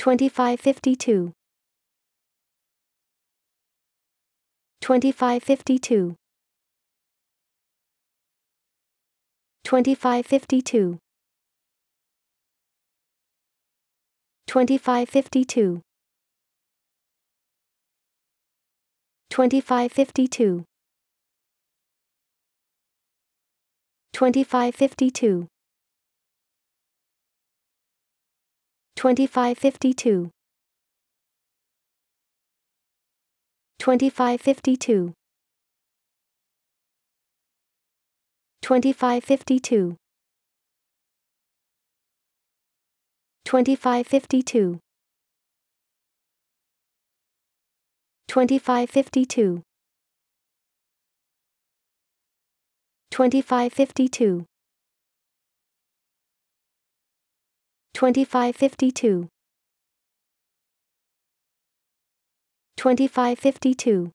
2552 2552 2552 2552 2552 2552 2552 2552 2552 2552 2552 2552 2552 2552